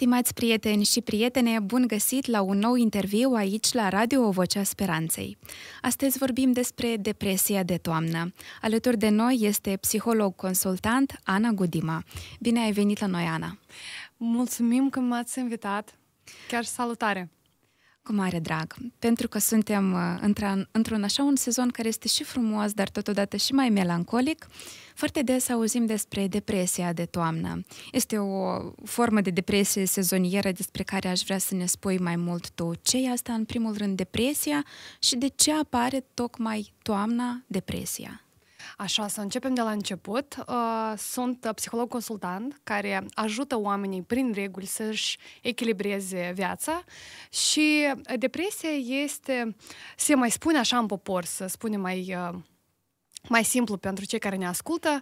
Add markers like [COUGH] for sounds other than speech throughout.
Stimați prieteni și prietene, bun găsit la un nou interviu aici la Radio Vocea Speranței. Astăzi vorbim despre depresia de toamnă. Alături de noi este psiholog consultant Ana Gudima. Bine ai venit la noi, Ana! Mulțumim că m-ați invitat! Chiar salutare! Cu mare drag, pentru că suntem uh, într-un, așa un sezon care este și frumos, dar totodată și mai melancolic. Foarte des auzim despre depresia de toamnă. Este o formă de depresie sezonieră despre care aș vrea să ne spui mai mult tu. Ce e asta, în primul rând, depresia și de ce apare tocmai toamna depresia? Așa, să începem de la început. Uh, sunt uh, psiholog consultant care ajută oamenii prin reguli să-și echilibreze viața și uh, depresia este, se mai spune așa în popor, să spunem mai, mai simplu pentru cei care ne ascultă,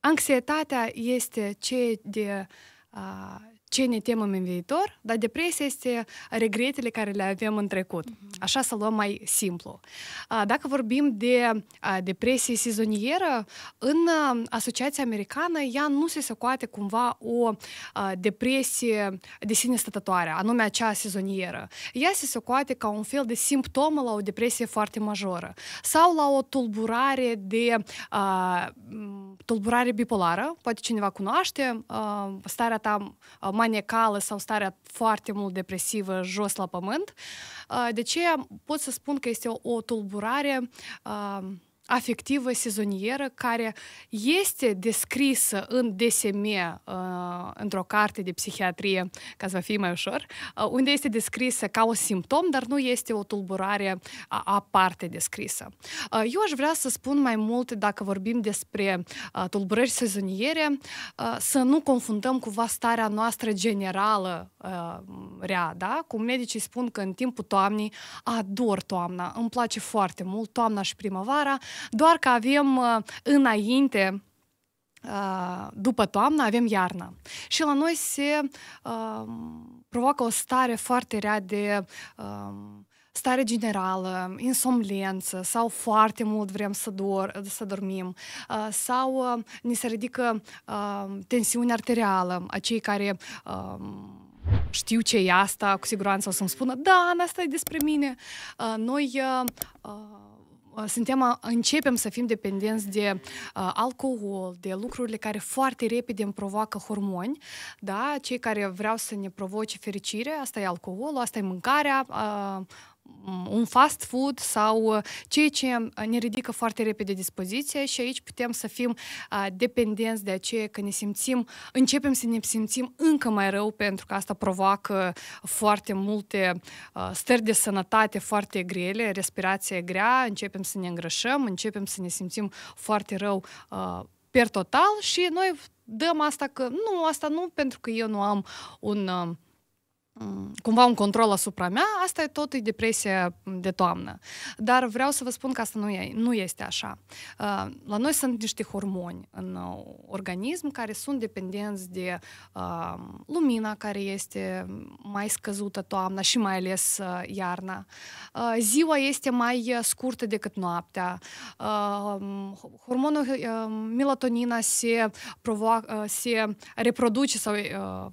anxietatea este ce de ce ne temem în viitor, dar depresia este regretele care le avem în trecut. Mhm. Așa să luăm mai simplu. Dacă vorbim de depresie sezonieră, în Asociația Americană ea nu se socoate cumva o depresie de sine stătătoare, anume acea sezonieră. Ea se socoate ca un fel de simptomă la o depresie foarte majoră sau la o tulburare de tulburare bipolară, poate cineva cunoaște uh, starea ta uh, maniacală sau starea foarte mult depresivă jos la pământ. Uh, de ce pot să spun că este o, o tulburare afectivă sezonieră care este descrisă în DSM uh, într-o carte de psihiatrie, ca să fie mai ușor, uh, unde este descrisă ca un simptom, dar nu este o tulburare aparte descrisă. Uh, eu aș vrea să spun mai mult dacă vorbim despre tulburări sezoniere, să nu confundăm cumva starea noastră generală rea, da? Cum medicii spun că în timpul toamnei ador toamna, îmi place foarte mult toamna și primăvara, doar că avem uh, înainte uh, după toamnă avem iarna. Și la noi se uh, provoacă o stare foarte rea de uh, stare generală, insomnență sau foarte mult vrem să, dor, să dormim uh, sau uh, ni se ridică uh, tensiunea arterială a cei care uh, știu ce e asta, cu siguranță o să-mi spună, da, asta e despre mine. Uh, noi uh, uh, Uh, suntem, începem să fim dependenți de uh, alcool, de lucrurile care foarte repede îmi provoacă hormoni, da? cei care vreau să ne provoace fericire, asta e alcoolul, asta e mâncarea, uh, un fast food sau uh, ceea ce uh, ne ridică foarte repede dispoziția și aici putem să fim uh, dependenți de aceea că ne simțim, începem să ne simțim încă mai rău pentru că asta provoacă foarte multe stări de sănătate foarte grele, respirație grea, începem să ne îngrășăm, începem să ne simțim foarte rău per total și noi dăm asta că nu, asta nu pentru că eu nu am un cumva un control asupra mea, asta e tot e depresia de toamnă. Dar vreau să vă spun că asta nu, e, nu este așa. Uh, la noi sunt niște hormoni în uh, organism care sunt dependenți de uh, lumina care este mai scăzută toamna și mai ales iarna. Ziua este mai scurtă decât noaptea. Hormonul melatonina se, provoacă, se reproduce sau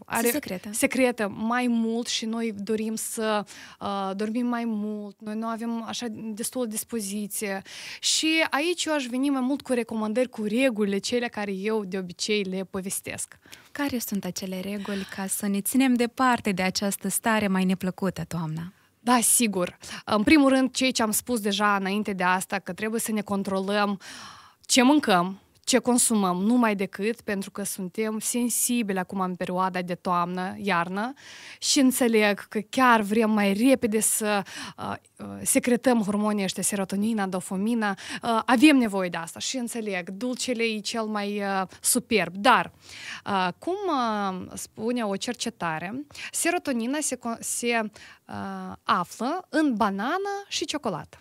are, se secretă. secretă mai mult mult și noi dorim să uh, dormim mai mult, noi nu avem așa destul dispoziție. Și aici eu aș veni mai mult cu recomandări, cu regulile, cele care eu de obicei le povestesc. Care sunt acele reguli ca să ne ținem departe de această stare mai neplăcută, toamna? Da, sigur. În primul rând, ceea ce am spus deja înainte de asta, că trebuie să ne controlăm ce mâncăm, ce consumăm, numai decât pentru că suntem sensibili acum în perioada de toamnă, iarnă și înțeleg că chiar vrem mai repede să uh, uh secretăm hormonii ăștia, serotonina, dopamina, uh, avem nevoie de asta și înțeleg, dulcele e cel mai uh, superb, dar uh, cum uh, spune o cercetare, serotonina se, se uh, află în banană și ciocolată.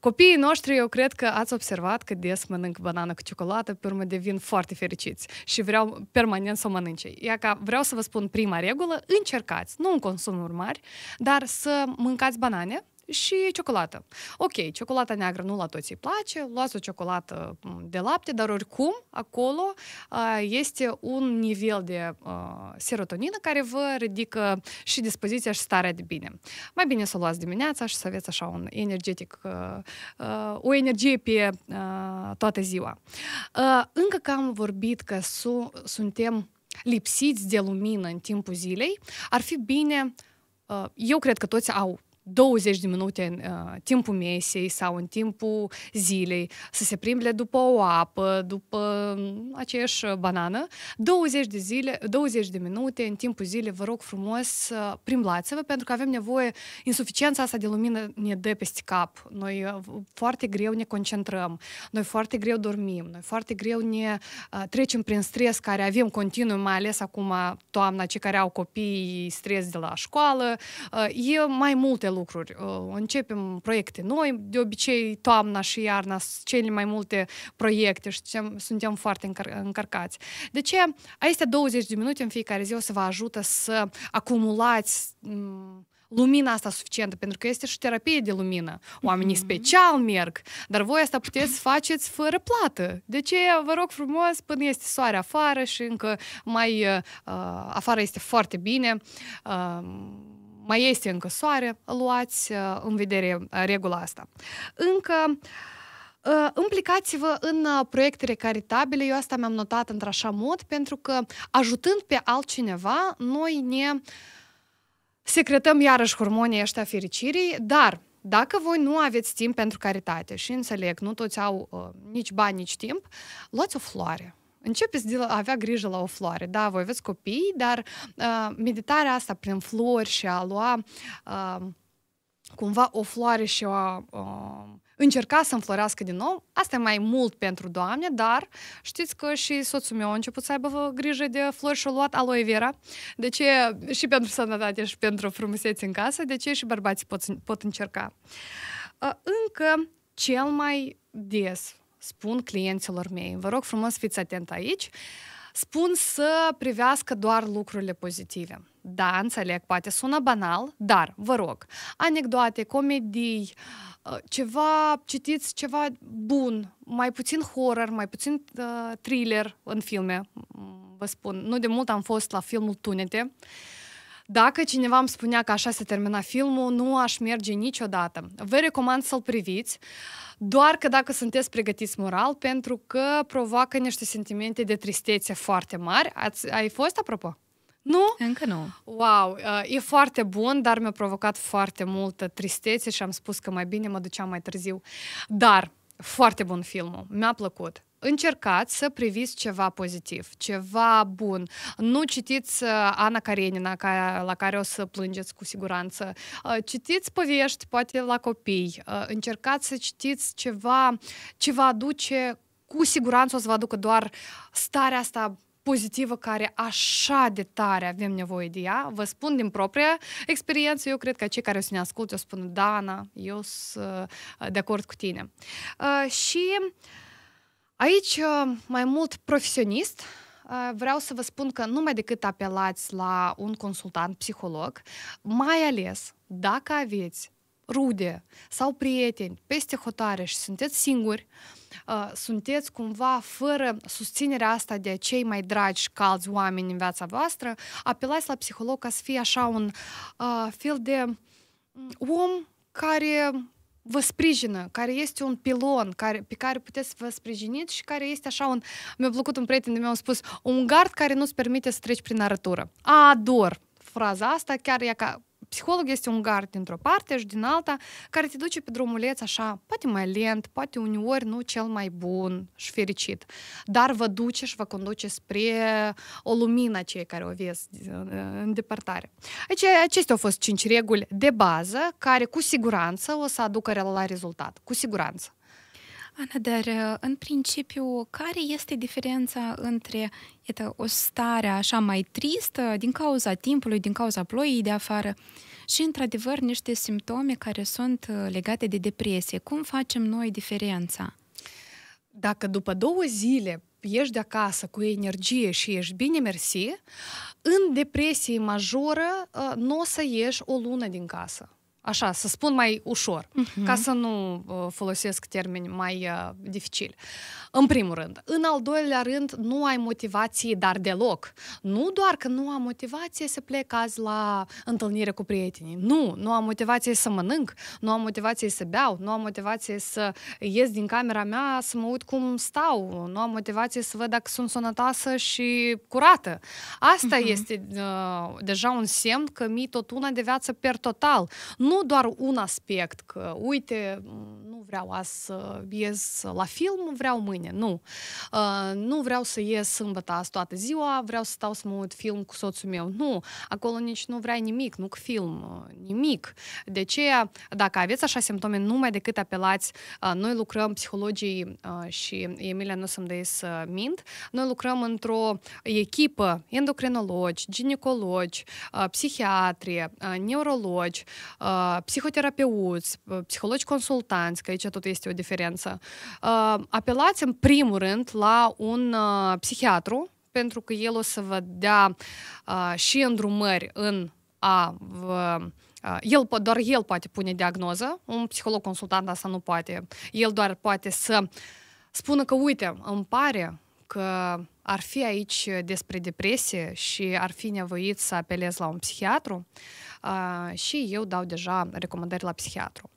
Copiii noștri, eu cred că ați observat că des mănânc banană cu ciocolată, pe urmă devin foarte fericiți și vreau permanent să o mănânce. Ia ca vreau să vă spun prima regulă, încercați, nu în consum urmări, dar să mâncați banane, și ciocolată. Ok, ciocolata neagră nu la toți îi place, luați o ciocolată mm, de lapte, dar oricum acolo este un nivel de serotonină care vă ridică și dispoziția și starea de bine. Mai bine să o luați dimineața și să aveți așa un energetic, o energie pe toată ziua. Încă că am vorbit că su suntem lipsiți de lumină în timpul zilei, ar fi bine eu cred că toți au 20 de minute în uh, timpul mesei sau în timpul zilei, să se plimbe după o apă, după mm, aceeași uh, banană, 20 de, zile, 20 de minute în timpul zilei, vă rog frumos, uh, plimbați-vă, pentru că avem nevoie, insuficiența asta de lumină ne dă peste cap. Noi uh, foarte greu ne concentrăm, noi foarte greu dormim, noi foarte greu ne uh, trecem prin stres care avem continuu, mai ales acum toamna, cei care au copii, stres de la școală, uh, e mai multe lucruri lucruri. Uh, începem proiecte noi, de obicei toamna și iarna sunt cele mai multe proiecte și suntem foarte încar- încărcați. De ce? Acestea 20 de minute în fiecare zi o să vă ajută să acumulați mm, lumina asta suficientă, pentru că este și terapie de lumină. Oamenii mm-hmm. special merg, dar voi asta puteți să faceți fără plată. De ce, vă rog frumos, până este soare afară și încă mai uh, uh afară este foarte bine. Uh, mai este soare, luați uh, în vedere uh, regula asta. Încă uh, Implicați-vă în proiectele caritabile, eu asta mi-am notat într-așa mod, pentru că ajutând pe altcineva, noi ne secretăm iarăși hormonii ăștia fericirii, dar dacă voi nu aveți timp pentru caritate și înțeleg, nu toți au uh, nici bani, nici timp, luați o floare Începeți de a avea grijă la o floare. Da, voi aveți copii, dar uh, meditarea asta prin flori și a lua uh, cumva o floare și a uh, ă, încerca să înflorească din nou, asta e mai mult pentru doamne, dar știți că și soțul meu a început să aibă grijă de flori și a luat aloe vera. De ce? Și pentru sănătate și pentru frumusețe în casă, de ce și bărbații pot, pot încerca. Uh, încă cel mai des spun clienților mei. Vă rog frumos, fiți atent aici. Spun să privească doar lucrurile pozitive. Da, înțeleg, poate sună banal, dar vă rog, anecdoate, comedii, uh, ceva, citiți ceva bun, mai puțin horror, mai puțin uh, thriller în filme, vă spun. Nu de mult am fost la filmul Tunete, uh, dacă cineva îmi spunea că așa se termina filmul, nu aș merge niciodată. Vă recomand să-l priviți, doar că dacă sunteți pregătiți moral, pentru că provoacă niște sentimente de tristețe foarte mari. Ați, ai fost, apropo? Nu? Încă nu. Wow, uh, e foarte bun, dar mi-a provocat foarte multă tristețe și am spus că mai bine mă duceam mai târziu. Dar, foarte bun filmul, mi-a plăcut încercați să priviți ceva pozitiv, ceva bun. Nu citiți uh, Ana Karenina, la care o să plângeți cu siguranță. Uh, citiți povești, poate la copii. Uh, încercați să citiți ceva ce vă aduce, cu siguranță o să vă aducă doar starea asta pozitivă care așa de tare avem nevoie de ea. Vă spun din propria experiență, eu cred că cei care o să ne asculte o spun, Dana, eu sunt de acord cu tine. Și uh, Aici, uh, mai mult profesionist, uh, vreau să vă spun că numai decât apelați la un consultant psiholog, mai ales dacă aveți rude sau prieteni peste hotare și sunteți singuri, uh, sunteți cumva fără susținerea asta de cei mai dragi și calzi oameni în viața voastră, apelați la psiholog ca să fie așa un uh, fel de mm, om care vă sprijină, care este un pilon care, pe care puteți să vă sprijiniți și care este așa un... Mi-a plăcut un prieten de meu, a spus, un gard care nu-ți permite să treci prin arătură. Ador fraza asta, chiar e ca psiholog este un gard dintr-o parte și din alta, care te duce pe drumuleț așa, poate mai lent, poate uneori nu cel mai bun și fericit, dar vă duce și vă conduce spre o lumină cei care o vezi în depărtare. Aici acestea au fost cinci reguli de bază care cu siguranță o să aducă la rezultat. Cu siguranță. Ana, dar uh, în principiu, care este diferența între iată, o stare așa mai tristă din cauza timpului, din cauza ploii de afară și, într-adevăr, niște simptome care sunt uh, legate de depresie? Cum facem noi diferența? Dacă după două zile ieși de acasă cu energie și ești bine mersi, în depresie majoră uh, nu o să ieși o lună din casă. Așa, să spun mai ușor, uh-huh. ca mhm. să nu uh, folosesc termeni mai uh, dificili. În primul rând. În al doilea rând, nu ai motivații, dar deloc. Nu doar că nu am motivație să plec azi la întâlnire cu prietenii. Nu, nu am motivație să mănânc, nu am motivație să beau, nu am motivație să ies din camera mea să mă uit cum stau, nu am motivație să văd dacă sunt sănătoasă și curată. Asta uh-huh. este uh, deja un semn că mi tot una de viață per total. Nu doar un aspect, că uite, nu vreau azi să ies la film, vreau mâine mâine. Nu. Uh, nu vreau să ies sâmbătă azi toată ziua, vreau să stau să mă uit film cu soțul meu. Nu. Acolo nici nu vrea nimic, nu cu film, uh, nimic. De ce? dacă aveți așa simptome, numai decât apelați. Uh, noi lucrăm, psihologii uh, și Emilia nu o să-mi să uh, mint, noi lucrăm într-o echipă, endocrinologi, ginecologi, uh, uh, neurologi, uh, psihoterapeuți, psihologi consultanți, că aici tot este o diferență. Apelați în primul rând, la un uh, psihiatru, pentru că el o să vă dea uh, și îndrumări în a vă uh, el, doar el poate pune diagnoză, un psiholog consultant asta nu poate. El doar poate să spună că, uite, îmi pare că ar fi aici despre depresie și ar fi nevoit să apelez la un psihiatru uh, și eu dau deja recomandări la psihiatru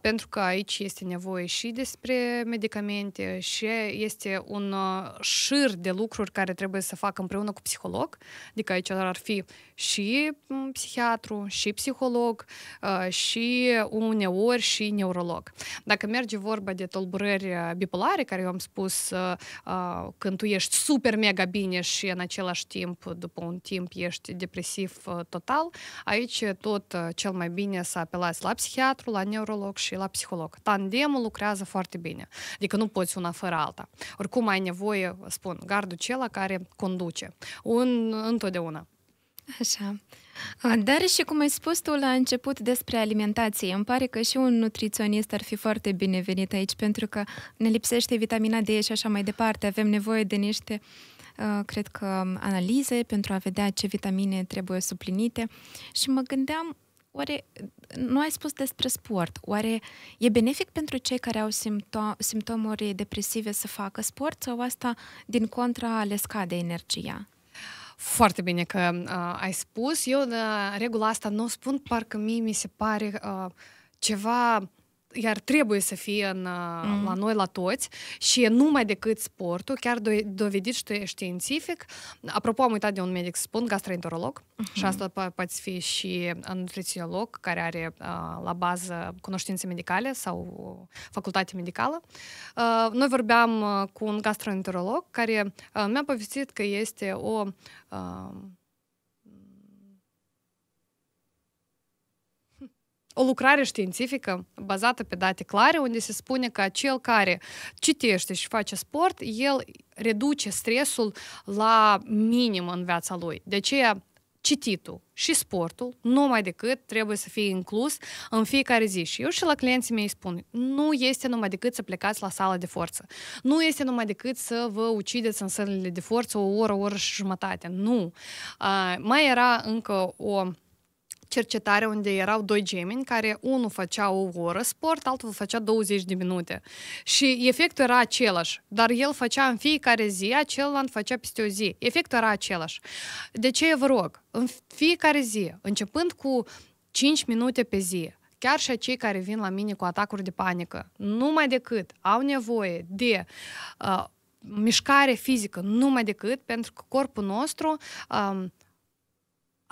pentru că aici este nevoie și despre medicamente și este un uh, șir de lucruri care trebuie să facă împreună cu psiholog, adică aici ar fi și mm, psihiatru, și psiholog, uh, și uneori și neurolog. Dacă merge vorba de tulburări uh, bipolare, care eu am spus când tu ești super mega bine și în același timp, după un timp, ești depresiv total, aici tot cel mai bine să apelați la psihiatru, la neurolog, neurolog și la psiholog. Tandemul lucrează foarte bine, adică nu poți una fără alta. Oricum ai nevoie, spun, gardul cela care conduce. Un, întotdeauna. Așa. Dar și cum ai spus tu la început despre alimentație, îmi pare că și un nutriționist ar fi foarte binevenit aici, pentru că ne lipsește vitamina D și așa mai departe. Avem nevoie de niște, cred că, analize pentru a vedea ce vitamine trebuie suplinite. Și mă gândeam Oare, nu ai spus despre sport, oare e benefic pentru cei care au simptom, simptomuri depresive să facă sport sau asta din contra le scade energia? Foarte bine că uh, ai spus. Eu de regula asta nu o spun, parcă mie mi se pare uh, ceva iar trebuie să fie în, uh, mm. la noi, la toți, și e numai decât sportul, chiar do- dovedit științific. Apropo, am uitat de un medic, spun, gastroenterolog, mm-hmm. și asta po- poate fi și nutriționolog care are uh, la bază cunoștințe medicale sau facultate medicală. Uh, noi vorbeam uh, cu un gastroenterolog care uh, mi-a povestit că este o... Uh, o lucrare științifică bazată pe date clare, unde se spune că cel care citește și face sport, el reduce stresul la minim în viața lui. De aceea, cititul și sportul, numai decât trebuie să fie inclus în fiecare zi. Și eu și la clienții mei spun, nu este numai decât să plecați la sala de forță. Nu este numai decât să vă ucideți în sălile de forță o oră, o oră și jumătate. Nu. Uh, mai era încă o cercetare unde erau doi gemeni care unul făcea o oră sport, altul făcea 20 de minute. Și efectul era același, dar el făcea în fiecare zi, celălalt făcea peste o zi. Efectul era același. De ce vă rog? În fiecare zi, începând cu 5 minute pe zi, chiar și cei care vin la mine cu atacuri de panică, numai decât au nevoie de uh, mișcare fizică, numai decât pentru că corpul nostru um,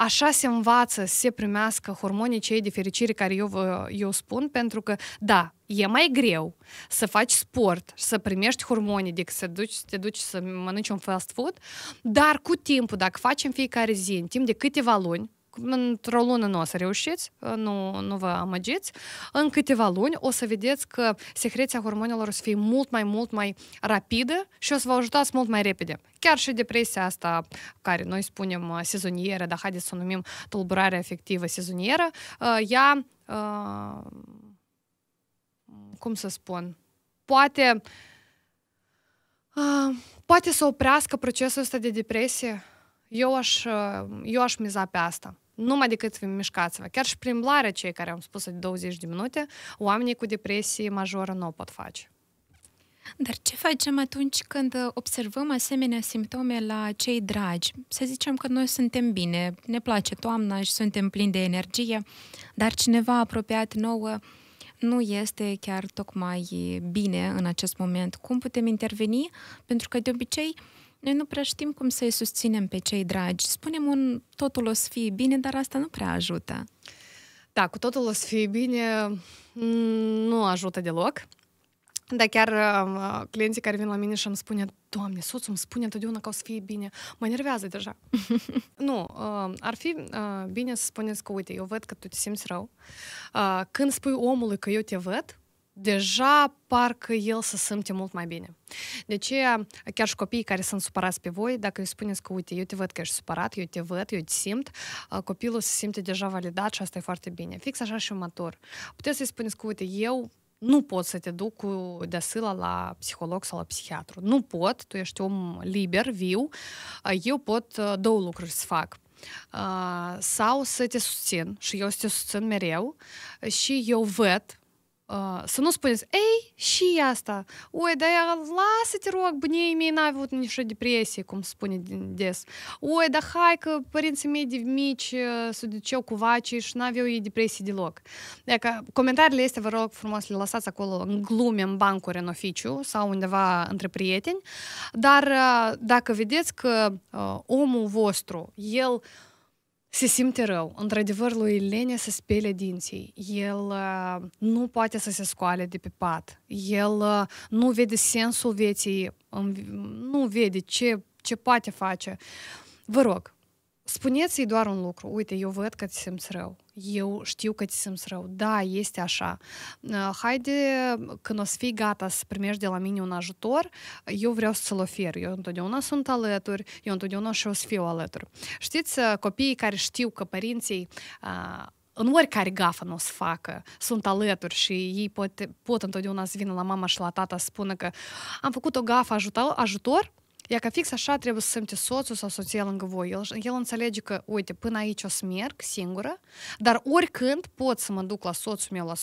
așa se învață să se primească hormonii cei de fericire care eu, vă, eu spun, pentru că, da, e mai greu să faci sport, să primești hormonii decât să, duci, să te duci să mănânci un fast food, dar cu timpul, dacă faci fiecare zi, în timp de câteva luni, într-o lună nu o să reușiți, uh, nu, nu vă amăgiți. În câteva luni o să vedeți că secreția hormonilor o să fie mult mai, mult mai rapidă și o să vă ajutați mult mai repede. Chiar și depresia asta, care noi spunem uh, sezonieră, dar haideți să o numim tulburare afectivă sezonieră, uh, ea, cum să spun, poate, poate să oprească procesul ăsta de depresie eu aș, eu aș miza pe asta numai decât mișcați-vă. Chiar și plimblarea cei care am spus de 20 de minute, oamenii cu depresie majoră nu o pot face. Dar ce facem atunci când observăm asemenea simptome la cei dragi? Să zicem că noi suntem bine, ne place toamna și suntem plini de energie, dar cineva apropiat nouă nu este chiar tocmai bine în acest moment. Cum putem interveni? Pentru că de obicei noi nu prea știm cum să-i susținem pe cei dragi. Spunem un totul o să fie bine, dar asta nu prea ajută. Da, cu totul o să fie bine mm, nu ajută deloc. Dar chiar um, uh, clienții care vin la mine și îmi spune, Doamne, soțul îmi spune întotdeauna că o să fie bine, mă enervează deja. [LAUGHS] nu, uh, ar fi uh, bine să spuneți că, uite, eu văd că tu te simți rău. Uh, când spui omului că eu te văd, deja parcă el se simte mult mai bine. De ce chiar și copiii care sunt supărați pe voi, dacă îi spuneți că, uite, eu te văd că ești supărat, eu te văd, eu te simt, copilul se simte deja validat și asta e foarte bine. Fix așa și următor. Puteți să-i spuneți că, uite, eu nu pot să te duc cu deasila la psiholog sau la psihiatru. Nu pot, tu ești om liber, viu, eu pot două lucruri să fac. Sau să te susțin și eu să te susțin mereu și eu văd Uh, să nu spuneți, ei, și asta. Ui, dar lasă, te rog, bunei mei n a avut nicio depresie, cum spune des. Ui, da, hai că părinții mei de mici se duceau cu vaci și n-aveau ei depresii deloc. Dacă comentariile este vă rog frumos, le lăsați acolo în glume, în bancuri, în oficiu sau undeva între prieteni. Dar uh, dacă vedeți că uh, omul vostru, el uh, se simte rău. Într-adevăr, lui Lene se spele dinții. El uh, nu poate să se scoale de pe pat. El uh, nu vede sensul vieții, nu vede ce, ce poate face. Vă rog, Spuneți-i doar un lucru. Uite, eu văd că te simți rău. Eu știu că te simți rău. Da, este așa. Uh, haide, când o să fii gata să primești de la mine un ajutor, eu vreau să l ofer. Eu întotdeauna sunt alături, eu întotdeauna și o să fiu alături. Știți, uh, copiii care știu că părinții uh, în oricare gafă nu o să facă, sunt alături și ei pot, pot întotdeauna să vină la mama și la tata să spună că am făcut o gafă ajutor Ia ca fix așa trebuie să simte soțul sau soția lângă voi. El, el înțelege că, uite, până aici o să merg singură, dar oricând pot să mă duc la soțul meu, la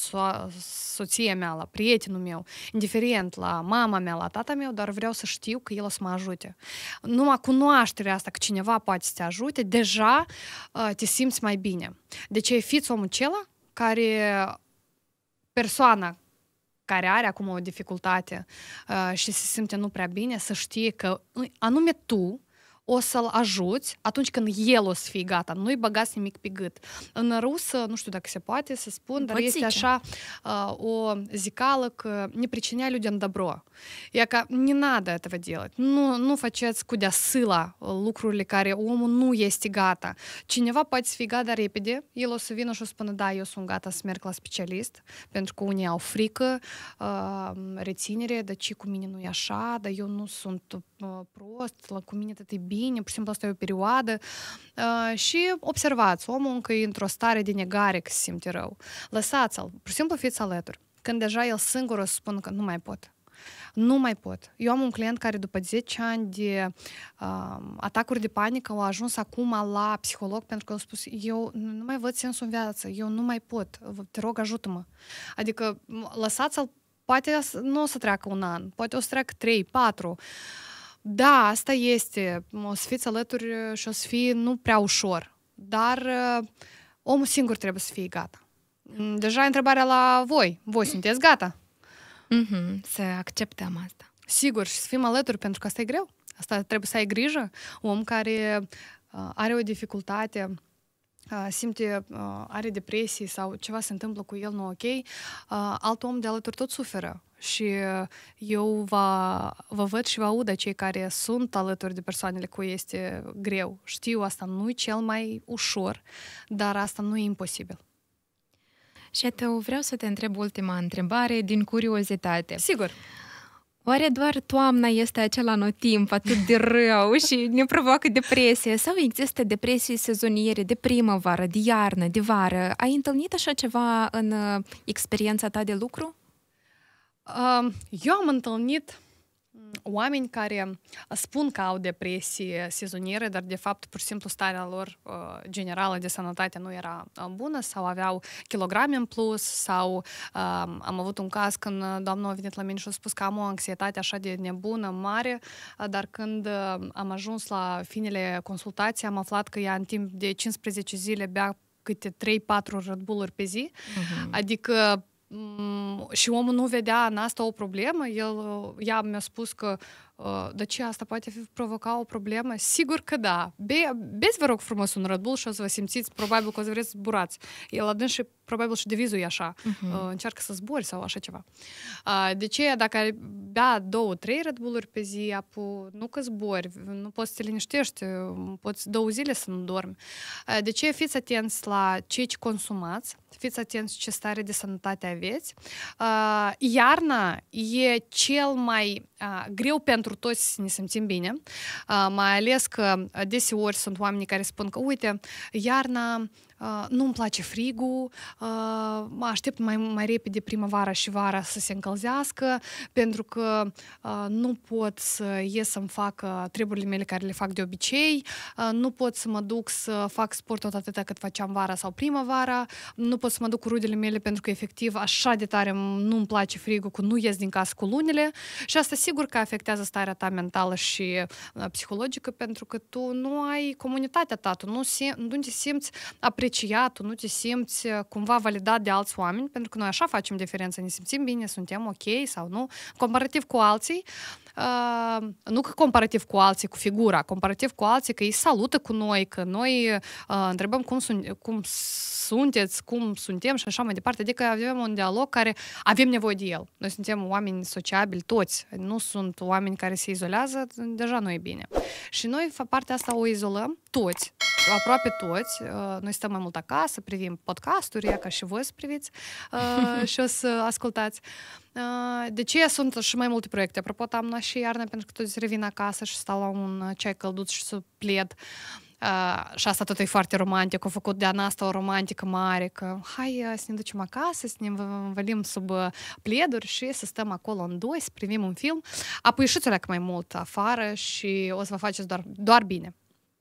so- soția mea, la prietenul meu, indiferent la mama mea, la tata meu, dar vreau să știu că el o să mă ajute. Numai cunoașterea asta că cineva poate să te ajute, deja uh, te simți mai bine. Deci fiți omul acela care persoana care are acum o dificultate uh, și se simte nu prea bine, să știe că anume tu o să-l ajuți atunci când el o să fie gata, nu-i băgați nimic pe gât. În rusă, nu știu dacă se poate să spun, dar este așa o zicală că не причиняй людям добро. Яка не надо этого делать. Nu, nu faceți cu de sila lucrurile care omul nu este gata. Cineva poate fi gata repede, el o să vină și o spună, da, eu sunt gata să merg la specialist, pentru că unii au frică, reținere, dar ce cu mine nu e așa, dar eu nu sunt prost, la cu mine tot e bine, pur și simplu asta e o perioadă. Uh, și observați, omul încă e într-o stare de negare că se simte rău. Lăsați-l, pur și simplu fiți alături. Când deja el singur o să spună că nu mai pot. Nu mai pot. Eu am un client care după 10 ani de uh, atacuri de panică a ajuns acum la psiholog pentru că a spus eu nu mai văd sensul în viață, eu nu mai pot, te rog ajută-mă. Adică lăsați-l, poate nu o să treacă un an, poate o să treacă 3, 4, da, asta este. O să fiți alături uh, și o să fie nu prea ușor. Dar uh, omul singur trebuie să fie gata. Mm, deja întrebarea la voi. Voi sunteți gata? Mm-hmm, să acceptăm asta. Sigur, și să fim alături, pentru că asta e greu. Asta trebuie să ai grijă. om care uh, are o dificultate simte, are depresie sau ceva se întâmplă cu el nu ok, alt om de alături tot suferă. Și eu va, vă văd și vă aud cei care sunt alături de persoanele cu este greu. Știu, asta nu e cel mai ușor, dar asta nu e imposibil. Și eu vreau să te întreb ultima întrebare din curiozitate. Sigur. Uh, Oare doar toamna este acela anotimp atât de rău și ne provoacă depresie? Sau există depresii sezoniere de primăvară, de iarnă, de vară? Ai întâlnit așa ceva în uh, experiența ta de lucru? Eu am întâlnit oameni care spun că au depresie sezonieră, dar de fapt pur și simplu starea lor uh, generală de sănătate nu era uh, bună sau aveau kilograme în plus sau uh, am avut un caz când uh, doamna a venit la mine și a spus că am o anxietate așa de nebună, mare, dar când am ajuns la finele consultației am aflat că ea în timp de 15 zile bea câte 3-4 rădbuluri pe zi, uh-huh. adică și omul nu vedea în asta o problemă, el, ea uh, mi-a spus că dar ce asta poate fi provoca o problemă? Sigur că da. Be, beți, vă rog frumos, un Red Bull și o să vă simțiți, probabil că o să vreți să zburați. El adânc și probabil și devizul e așa. Uh-huh. Încearcă să zbori sau așa ceva. De ce, dacă ai bea două, trei Red Bull-uri pe zi, apu, nu că zbori, nu poți să te liniștești, poți două zile să nu dormi. De ce fiți atenți la ce consumați, fiți atenți ce stare de sănătate aveți. Iarna e cel mai greu pentru toți să ne simțim bine, mai ales că deseori sunt oameni care spun că, uite, iarna nu-mi place frigul, mă aștept mai, mai repede primăvara și vara să se încălzească, pentru că nu pot să ies să-mi fac treburile mele care le fac de obicei, nu pot să mă duc să fac sport tot atâta cât faceam vara sau primăvara, nu pot să mă duc cu rudele mele pentru că efectiv așa de tare nu-mi place frigul, că nu ies din casă cu lunile și asta sigur că afectează starea ta mentală și uh, psihologică pentru că tu nu ai comunitatea ta, tu nu, sim- nu te simți apreciat, tu nu te simți uh, cumva validat de alți oameni, pentru că noi așa facem diferența, ne simțim bine, suntem ok sau nu, comparativ cu alții, nu că comparativ cu alții, cu figura, comparativ cu alții, că ei salută cu noi, că noi uh, întrebăm cum, sun, cum sunteți, cum suntem și așa mai departe. Adică avem un dialog care avem nevoie de el. Noi suntem oameni sociabili, toți. Nu sunt oameni care se izolează, deja nu e bine. Și noi partea asta o izolăm toți, aproape toți, uh, noi stăm mai mult acasă, privim podcasturi, ca și voi să priviți uh, [LAUGHS] și o să ascultați. Uh, de ce sunt și mai multe proiecte? Apropo, am și iarna, pentru că toți revin acasă și stau la un ceai călduț și să plied. Uh, și asta tot e foarte romantic, au făcut de Ana asta o romantică mare, că hai uh, să ne ducem acasă, să ne învălim sub uh, pleduri și să stăm acolo în doi, să privim un film. Apoi și ieșiți mai mult afară și o să vă faceți doar, doar bine.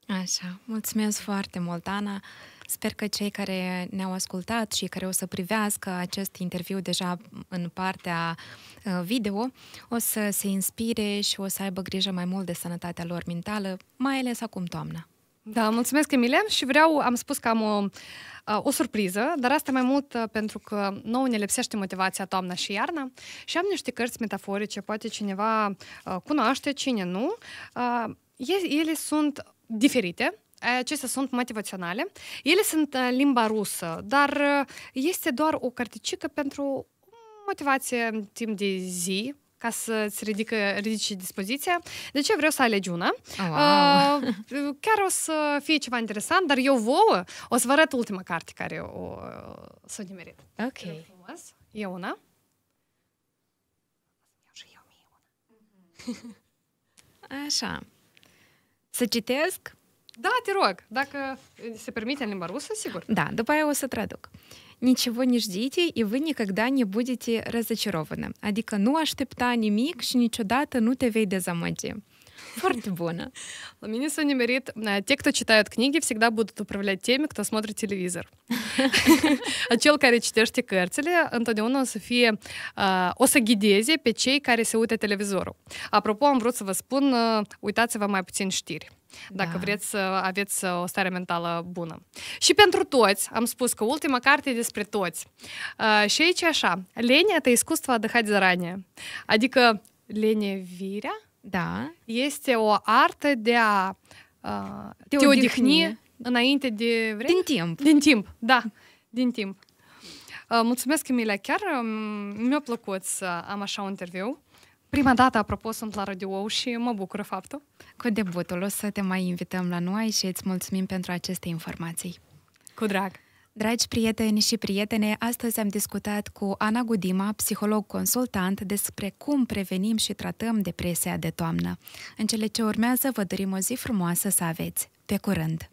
Așa, mulțumesc foarte mult, Ana. Sper că cei care ne-au ascultat și care o să privească acest interviu deja în partea uh, video o să se inspire și o să aibă grijă mai mult de sănătatea lor mentală, mai ales acum toamna. Da, mulțumesc, Emile, și vreau, am spus că am o, uh, o surpriză, dar asta mai mult uh, pentru că nouă ne lipsește motivația toamna și iarna și am niște cărți metaforice, poate cineva cunoaște, cine nu. Ele sunt diferite, Acestea sunt motivaționale. Ele sunt în limba rusă, dar uh, este doar o carticică pentru motivație în timp de zi, ca să-ți ridică, ridici dispoziția. De ce vreau să alegi una? Oh, wow. uh, [LAUGHS] chiar o să fie ceva interesant, dar eu vouă o să vă arăt ultima carte care o uh, să o nimerit. Ok. E, frumos. e una. Așa. Să citesc? Da, te rog, dacă se permite în limba rusă, sigur. Da, după aia o să traduc. Ничего не ждите, и вы никогда не будете разочарованы. Adică nu aștepta nimic și niciodată nu te vei dezamăgi. Foarte bună! La mine s-a nimerit, те, кто читают книги, всегда будут управлять теми, кто смотрит телевизор. Acel care citește cărțile, întotdeauna o să fie, o să ghideze pe cei care se uită televizorul. Apropo, am vrut să vă spun, uitați-vă mai puțin știri. dacă da. vreți să aveți o stare mentală bună. Și pentru toți, am spus că ultima carte e despre toți. Uh, și aici e așa, lenia – это искусство отдыхать заранее, adică lenevirea Da. Este o artă de a uh, te, te odihni, odihni înainte de vreme. Din timp. Din timp, da. Din timp. Uh, mulțumesc, Emilia. Chiar um, mi-a plăcut să am așa un interviu. Prima dată, apropo, sunt la radio și mă bucură faptul. Cu debutul o să te mai invităm la noi și îți mulțumim pentru aceste informații. Cu drag! Dragi prieteni și prietene, astăzi am discutat cu Ana Gudima, psiholog consultant, despre cum prevenim și tratăm depresia de toamnă. În cele ce urmează, vă dorim o zi frumoasă să aveți. Pe curând!